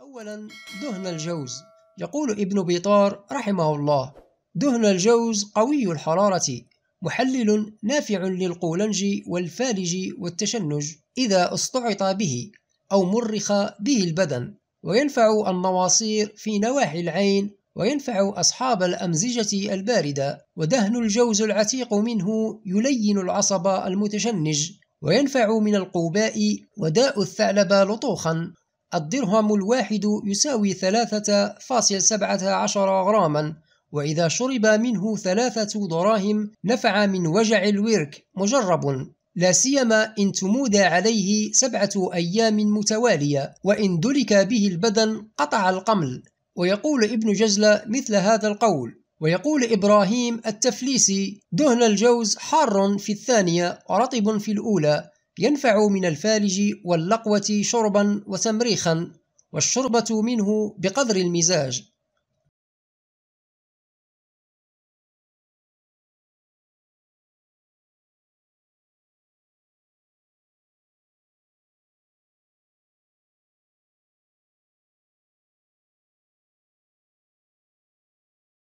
أولا دهن الجوز يقول ابن بيطار رحمه الله دهن الجوز قوي الحرارة محلل نافع للقولنج والفالج والتشنج إذا استعط به أو مرخ به البدن وينفع النواصير في نواحي العين وينفع أصحاب الأمزجة الباردة ودهن الجوز العتيق منه يلين العصب المتشنج وينفع من القوباء وداء الثعلب لطوخا الدرهم الواحد يساوي 3.17 غراما وإذا شرب منه ثلاثة دراهم نفع من وجع الورك مجرب لا سيما إن تمودى عليه سبعة أيام متوالية وإن دلك به البدن قطع القمل ويقول ابن جزلة مثل هذا القول ويقول إبراهيم التفليسي دهن الجوز حار في الثانية ورطب في الأولى ينفع من الفالج واللقوة شربا وتمريخا والشربة منه بقدر المزاج